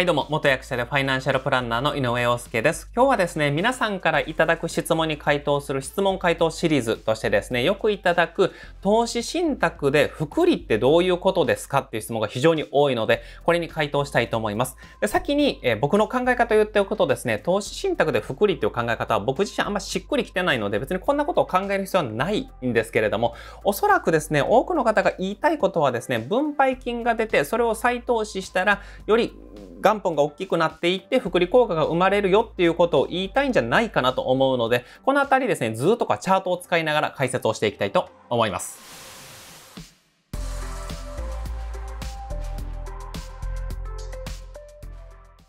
はいどうも、元役者でファイナンシャルプランナーの井上陽介です。今日はですね、皆さんからいただく質問に回答する質問回答シリーズとしてですね、よくいただく投資信託で福利ってどういうことですかっていう質問が非常に多いので、これに回答したいと思います。で先に、え僕の考え方を言っておくとですね、投資信託で福利っていう考え方は僕自身あんましっくりきてないので、別にこんなことを考える必要はないんですけれども、おそらくですね、多くの方が言いたいことはですね、分配金が出て、それを再投資したら、より元本が大きくなっていって福利効果が生まれるよっていうことを言いたいんじゃないかなと思うので、この辺りですね、図とかチャートを使いながら解説をしていきたいと思います。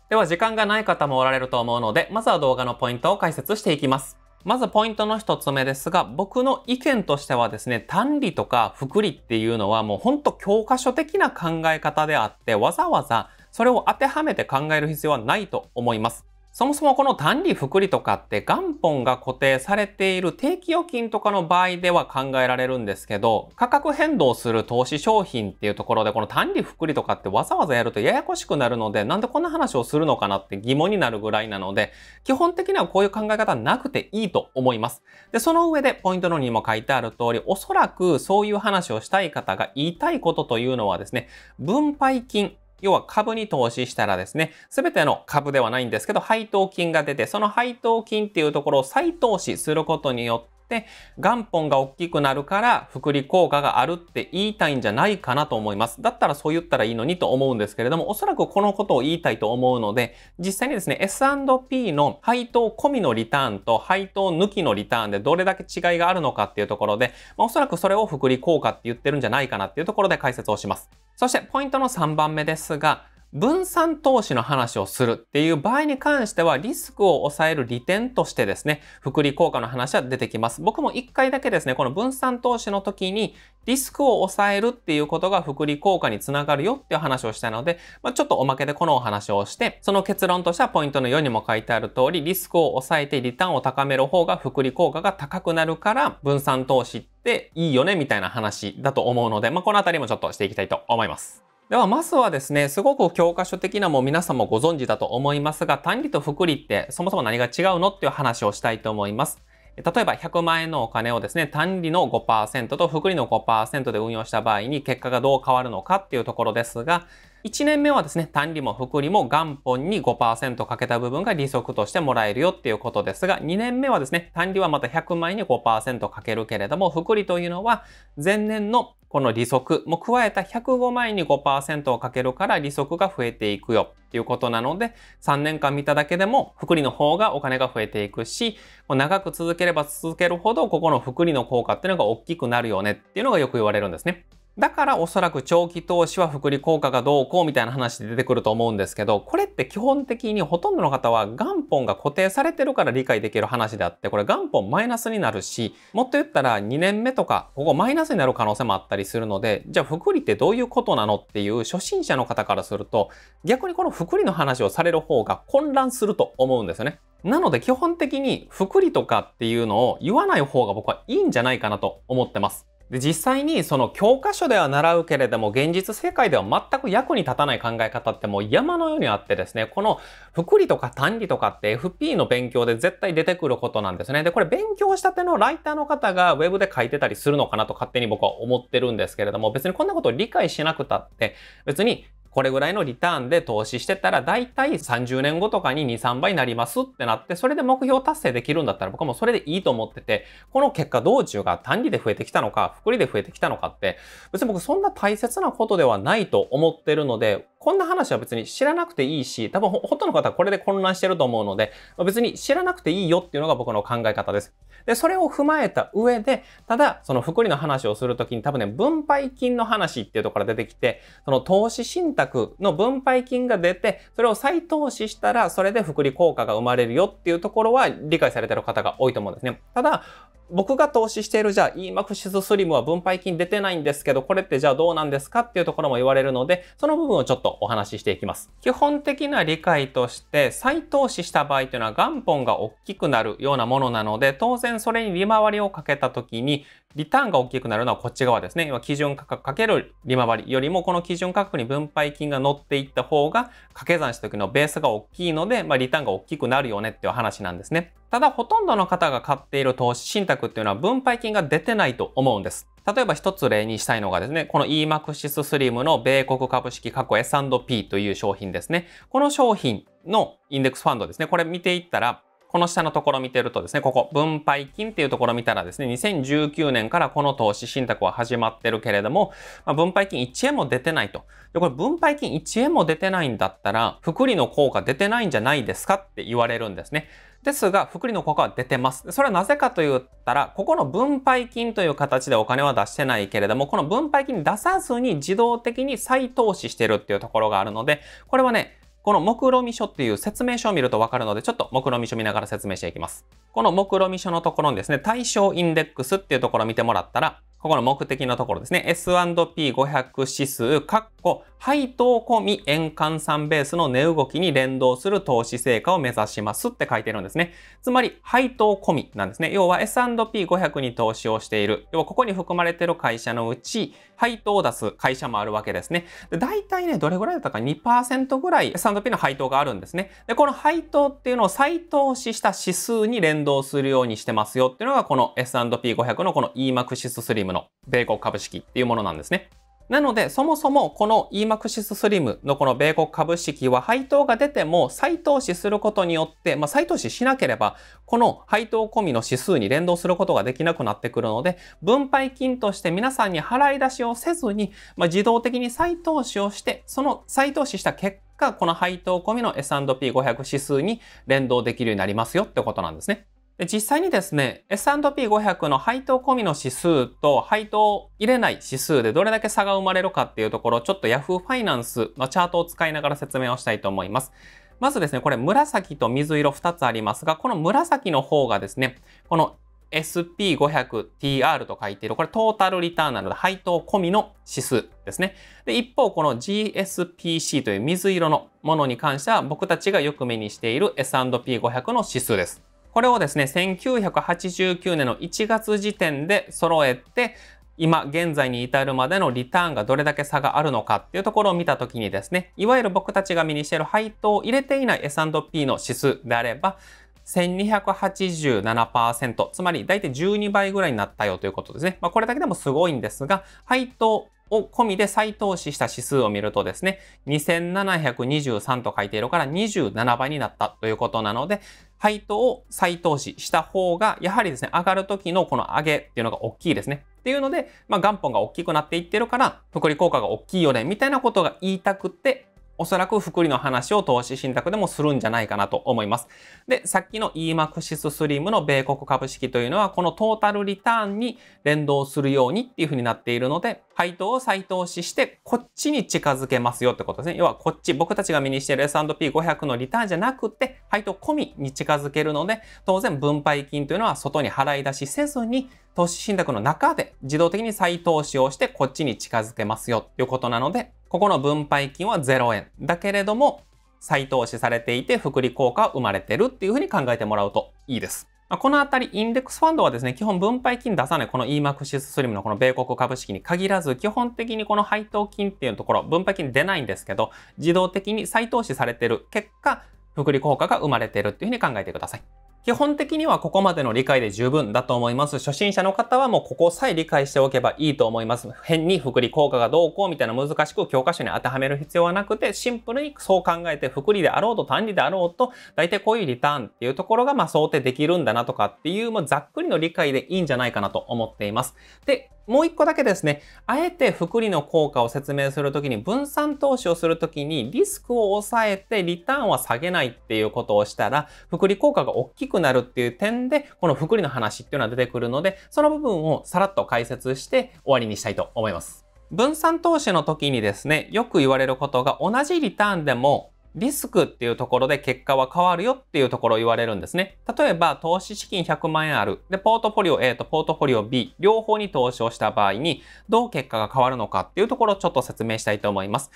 では時間がない方もおられると思うので、まずは動画のポイントを解説していきます。まずポイントの一つ目ですが、僕の意見としてはですね、単利とか複利っていうのはもうほんと教科書的な考え方であって、わざわざそれを当てはめて考える必要はないと思います。そもそもこの単利複利とかって元本が固定されている定期預金とかの場合では考えられるんですけど、価格変動する投資商品っていうところでこの単利複利とかってわざわざやるとややこしくなるので、なんでこんな話をするのかなって疑問になるぐらいなので、基本的にはこういう考え方なくていいと思います。で、その上でポイントのにも書いてある通り、おそらくそういう話をしたい方が言いたいことというのはですね、分配金要は株に投資したらですね、すべての株ではないんですけど、配当金が出て、その配当金っていうところを再投資することによって、で、元本が大きくなるから複利効果があるって言いたいんじゃないかなと思います。だったらそう言ったらいいのにと思うんですけれども、おそらくこのことを言いたいと思うので、実際にですね、S&P の配当込みのリターンと配当抜きのリターンでどれだけ違いがあるのかっていうところで、まあ、おそらくそれを複利効果って言ってるんじゃないかなっていうところで解説をします。そして、ポイントの3番目ですが、分散投資の話をするっていう場合に関してはリスクを抑える利点としてですね、福利効果の話は出てきます。僕も一回だけですね、この分散投資の時にリスクを抑えるっていうことが福利効果につながるよっていう話をしたので、まあ、ちょっとおまけでこのお話をして、その結論としてはポイントの4にも書いてある通り、リスクを抑えてリターンを高める方が福利効果が高くなるから分散投資っていいよねみたいな話だと思うので、まあ、このあたりもちょっとしていきたいと思います。では、まずはですね、すごく教科書的なも皆さんもご存知だと思いますが、単利と複利ってそもそも何が違うのっていう話をしたいと思います。例えば100万円のお金をですね、単利の5%と複利の5%で運用した場合に結果がどう変わるのかっていうところですが、1年目はですね、単利も複利も元本に5%かけた部分が利息としてもらえるよっていうことですが、2年目はですね、単利はまた100万円に5%かけるけれども、複利というのは前年のこの利息も加えた105万円に5%をかけるから利息が増えていくよっていうことなので、3年間見ただけでも福利の方がお金が増えていくし、長く続ければ続けるほど、ここの福利の効果っていうのが大きくなるよねっていうのがよく言われるんですね。だからおそらく長期投資は福利効果がどうこうみたいな話で出てくると思うんですけど、これって基本的にほとんどの方は元本が固定されてるから理解できる話であって、これ元本マイナスになるし、もっと言ったら2年目とか、ここマイナスになる可能性もあったりするので、じゃあ福利ってどういうことなのっていう初心者の方からすると、逆にこの福利の話をされる方が混乱すると思うんですよね。なので基本的に福利とかっていうのを言わない方が僕はいいんじゃないかなと思ってます。で実際にその教科書では習うけれども現実世界では全く役に立たない考え方ってもう山のようにあってですね、この福利とか単利とかって FP の勉強で絶対出てくることなんですね。で、これ勉強したてのライターの方が web で書いてたりするのかなと勝手に僕は思ってるんですけれども別にこんなことを理解しなくたって別にこれぐらいのリターンで投資してたら、大体30年後とかに2、3倍になりますってなって、それで目標達成できるんだったら僕はもうそれでいいと思ってて、この結果道中が単利で増えてきたのか、福利で増えてきたのかって、別に僕そんな大切なことではないと思ってるので、こんな話は別に知らなくていいし、多分ほとんどの方はこれで混乱してると思うので、別に知らなくていいよっていうのが僕の考え方です。で、それを踏まえた上で、ただ、その福利の話をするときに多分ね、分配金の話っていうところから出てきて、その投資信託託の分配金が出て、それを再投資したら、それで福利効果が生まれるよっていうところは理解されてる方が多いと思うんですね。ただ、僕が投資している、じゃあ、EMAXIS SLIM は分配金出てないんですけど、これってじゃあどうなんですかっていうところも言われるので、その部分をちょっとお話ししていきます。基本的な理解として、再投資した場合というのは元本が大きくなるようなものなので、当然それに利回りをかけた時に、リターンが大きくなるのはこっち側ですね。今、基準価格かける利回りよりも、この基準価格に分配金が乗っていった方が、掛け算した時のベースが大きいので、まあ、リターンが大きくなるよねっていう話なんですね。ただ、ほとんどの方が買っている投資信託っていうのは分配金が出てないと思うんです。例えば一つ例にしたいのがですね、この EMAXIS SLIM の米国株式過去 S&P という商品ですね。この商品のインデックスファンドですね。これ見ていったら、この下のところ見てるとですね、ここ、分配金っていうところ見たらですね、2019年からこの投資信託は始まってるけれども、まあ、分配金1円も出てないと。で、これ分配金1円も出てないんだったら、福利の効果出てないんじゃないですかって言われるんですね。ですが、福利の効果は出てます。それはなぜかと言ったら、ここの分配金という形でお金は出してないけれども、この分配金出さずに自動的に再投資してるっていうところがあるので、これはね、この目論見書っていう説明書を見るとわかるので、ちょっと目論見書見ながら説明していきます。この目論見書のところにですね、対象インデックスっていうところを見てもらったら、ここの目的のところですね。S&P500 指数、括弧、配当込み円換算ベースの値動きに連動する投資成果を目指しますって書いてるんですね。つまり、配当込みなんですね。要は S&P500 に投資をしている。要はここに含まれてる会社のうち、配当を出す会社もあるわけですね。で大体ね、どれぐらいだったか2%ぐらい S&P の配当があるんですね。で、この配当っていうのを再投資した指数に連動するようにしてますよっていうのが、この S&P500 のこの EMAX 指 s スリの米国株式っていうものなんですね。なので、そもそもこの EMAXIS Slim のこの米国株式は配当が出ても再投資することによって、まあ、再投資しなければ、この配当込みの指数に連動することができなくなってくるので、分配金として皆さんに払い出しをせずに、まあ、自動的に再投資をして、その再投資した結果、この配当込みの S&P500 指数に連動できるようになりますよってことなんですね。で実際にですね、S&P500 の配当込みの指数と配当入れない指数でどれだけ差が生まれるかっていうところ、をちょっと Yahoo ファイナンスのチャートを使いながら説明をしたいと思います。まずですね、これ紫と水色2つありますが、この紫の方がですね、この SP500TR と書いている、これトータルリターンなので配当込みの指数ですね。で、一方、この GSPC という水色のものに関しては、僕たちがよく目にしている S&P500 の指数です。これをですね、1989年の1月時点で揃えて、今現在に至るまでのリターンがどれだけ差があるのかっていうところを見たときにですね、いわゆる僕たちが身にしている配当を入れていない S&P の指数であれば、1287%、つまり大体12倍ぐらいになったよということですね。まあ、これだけでもすごいんですが、配当を込みで再投資した指数を見るとですね、2723と書いているから27倍になったということなので、配当を再投資した方が、やはりですね、上がる時のこの上げっていうのが大きいですね。っていうので、まあ、元本が大きくなっていってるから、福利効果が大きいよね、みたいなことが言いたくって、おそらく福利の話を投資信託でもするんじゃないかなと思います。で、さっきの EMAXIS SLIM の米国株式というのは、このトータルリターンに連動するようにっていうふうになっているので、配当を再投資して、こっちに近づけますよってことですね。要はこっち、僕たちが身にしている S&P500 のリターンじゃなくて、配当込みに近づけるので、当然分配金というのは外に払い出しせずに、投資信託の中で自動的に再投資をして、こっちに近づけますよということなので、ここの分配金は0円。だけれども、再投資されていて、福利効果は生まれてるっていうふうに考えてもらうといいです。まあ、このあたり、インデックスファンドはですね、基本分配金出さない、この EMAX スリムのこの米国株式に限らず、基本的にこの配当金っていうところ、分配金出ないんですけど、自動的に再投資されてる結果、福利効果が生まれてるっていうふうに考えてください。基本的にはここまでの理解で十分だと思います。初心者の方はもうここさえ理解しておけばいいと思います。変に福利効果がどうこうみたいな難しく教科書に当てはめる必要はなくて、シンプルにそう考えて福利であろうと単利であろうと、大体こういうリターンっていうところがま想定できるんだなとかっていう、うざっくりの理解でいいんじゃないかなと思っています。で、もう一個だけですね、あえて複利の効果を説明するときに分散投資をするときにリスクを抑えてリターンは下げないっていうことをしたら、複利効果が大きくなるっていう点で、この複利の話っていうのは出てくるので、その部分をさらっと解説して終わりにしたいと思います。分散投資の時にですね、よく言われることが同じリターンでもリスクっていうところで結果は変わるよっていうところを言われるんですね。例えば、投資資金100万円ある。で、ポートフォリオ A とポートフォリオ B、両方に投資をした場合に、どう結果が変わるのかっていうところをちょっと説明したいと思います。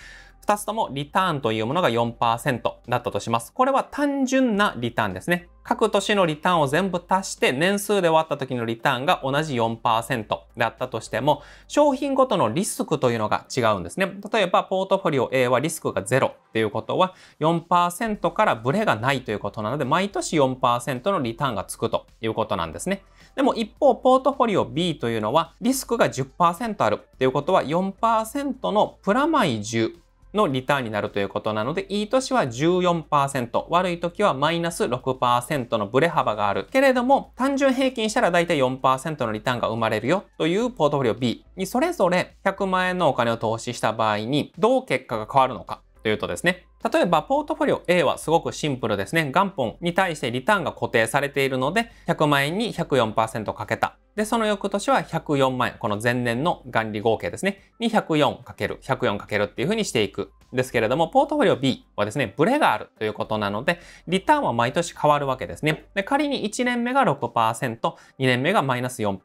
2つともリターンというものが4%だったとします。これは単純なリターンですね。各年のリターンを全部足して年数で割った時のリターンが同じ4%だったとしても商品ごとのリスクというのが違うんですね。例えばポートフォリオ A はリスクが0っていうことは4%からブレがないということなので毎年4%のリターンがつくということなんですね。でも一方ポートフォリオ B というのはリスクが10%あるっていうことは4%のプラマイ10のリターンになるということなので、いい年は14%、悪い時はマイナス6%のブレ幅がある。けれども、単純平均したら大体4%のリターンが生まれるよというポートフォリオ B にそれぞれ100万円のお金を投資した場合に、どう結果が変わるのかというとですね、例えばポートフォリオ A はすごくシンプルですね。元本に対してリターンが固定されているので、100万円に104%かけた。で、その翌年は104万円、この前年の元利合計ですね、2 0 4 × 104× っていうふうにしていくですけれども、ポートフォリオ B はですね、ブレがあるということなので、リターンは毎年変わるわけですね。で、仮に1年目が6%、2年目がマイナス4%、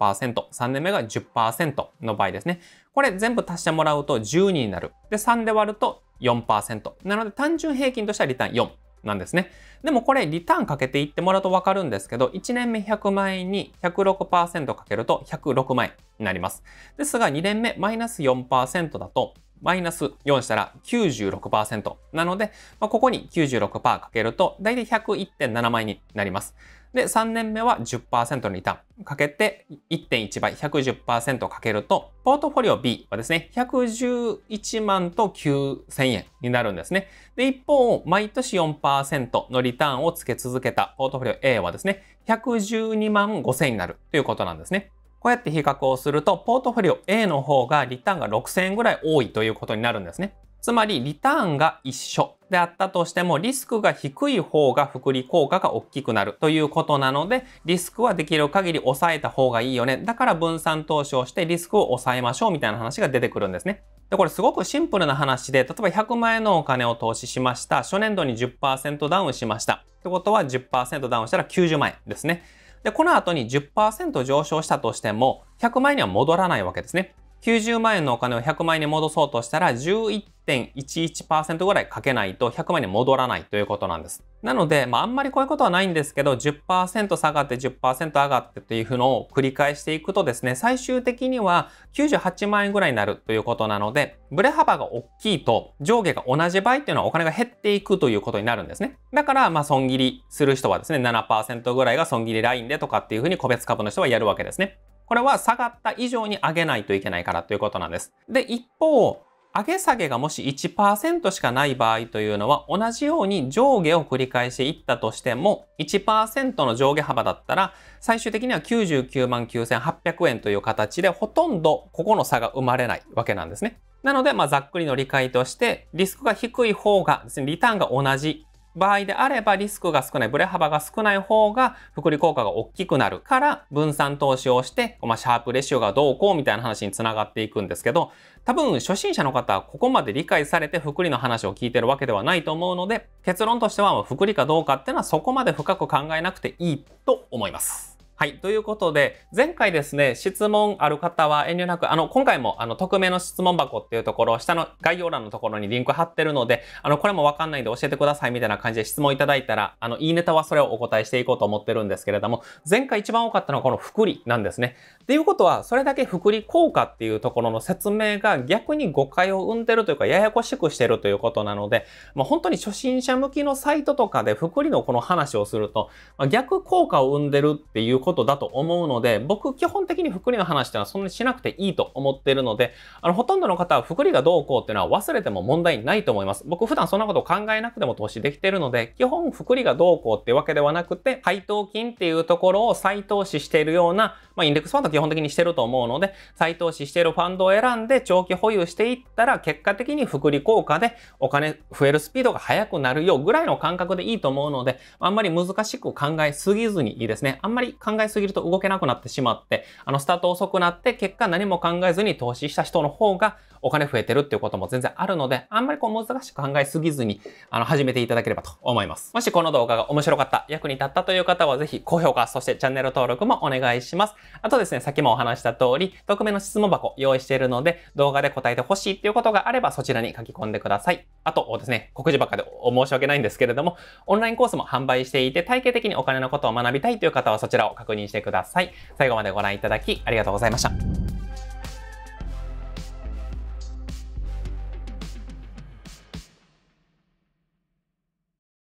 3年目が10%の場合ですね、これ全部足してもらうと12になる。で、3で割ると4%。なので単純平均としてはリターン4。なんですね。でもこれリターンかけていってもらうとわかるんですけど、1年目100万円に106%かけると106万円になります。ですが2年目マイナス4%だとマイナス4したら96%。なので、まあ、ここに96%かけると、だいたい101.7倍になります。で、3年目は10%のリターンかけて1.1倍、110%かけると、ポートフォリオ B はですね、111万と9000円になるんですね。で、一方、毎年4%のリターンをつけ続けたポートフォリオ A はですね、112万5000円になるということなんですね。こうやって比較をすると、ポートフォリオ A の方がリターンが6000円ぐらい多いということになるんですね。つまり、リターンが一緒であったとしても、リスクが低い方が福利効果が大きくなるということなので、リスクはできる限り抑えた方がいいよね。だから分散投資をしてリスクを抑えましょうみたいな話が出てくるんですね。で、これすごくシンプルな話で、例えば100万円のお金を投資しました。初年度に10%ダウンしました。ってことは10%ダウンしたら90万円ですね。で、この後に10%上昇したとしても、100万円には戻らないわけですね。90万円のお金を100万円に戻そうとしたら11.11%ぐらいかけないと100万円に戻らないということなんです。なので、まあ、あんまりこういうことはないんですけど、10%下がって10%上がってというのを繰り返していくとですね、最終的には98万円ぐらいになるということなので、ブレ幅が大きいと上下が同じ倍っていうのはお金が減っていくということになるんですね。だから、まあ、損切りする人はですね、7%ぐらいが損切りラインでとかっていうふうに個別株の人はやるわけですね。これは下がった以上に上げないといけないからということなんです。で、一方、上げ下げがもし1%しかない場合というのは同じように上下を繰り返していったとしても1%の上下幅だったら最終的には99万9800円という形でほとんどここの差が生まれないわけなんですね。なので、まあ、ざっくりの理解としてリスクが低い方がですね、リターンが同じ場合であればリスクが少ない、ブレ幅が少ない方が福利効果が大きくなるから分散投資をして、まあ、シャープレシオがどうこうみたいな話につながっていくんですけど、多分初心者の方はここまで理解されて福利の話を聞いてるわけではないと思うので、結論としては福利かどうかっていうのはそこまで深く考えなくていいと思います。はい。ということで、前回ですね、質問ある方は遠慮なく、あの、今回も、あの、匿名の質問箱っていうところ、下の概要欄のところにリンク貼ってるので、あの、これもわかんないんで教えてくださいみたいな感じで質問いただいたら、あの、いいネタはそれをお答えしていこうと思ってるんですけれども、前回一番多かったのはこの福利なんですね。っていうことは、それだけ福利効果っていうところの説明が逆に誤解を生んでるというか、ややこしくしてるということなので、まあ、本当に初心者向きのサイトとかで福利のこの話をすると、まあ、逆効果を生んでるっていうことことだと思うので、僕基本的に福利の話ってのはそんなにしなくていいと思ってるので、あの、ほとんどの方は福利がどうこうっていうのは忘れても問題ないと思います。僕普段そんなことを考えなくても投資できてるので、基本福利がどうこうっていうわけではなくて、配当金っていうところを再投資しているような、まあ、インデックスファンド基本的にしてると思うので、再投資しているファンドを選んで長期保有していったら、結果的に福利効果でお金増えるスピードが速くなるよぐらいの感覚でいいと思うので、あんまり難しく考えすぎずにいいですね。あんまり考考えすぎると動けなくなってしまって、あの、スタート遅くなって、結果何も考えずに投資した人の方が、お金増えてるっていうことも全然あるので、あんまりこう難しく考えすぎずに、あの、始めていただければと思います。もしこの動画が面白かった、役に立ったという方はぜひ高評価、そしてチャンネル登録もお願いします。あとですね、さっきもお話した通り、匿名の質問箱用意しているので、動画で答えてほしいっていうことがあればそちらに書き込んでください。あとですね、告示ばっかで申し訳ないんですけれども、オンラインコースも販売していて、体系的にお金のことを学びたいという方はそちらを確認してください。最後までご覧いただきありがとうございました。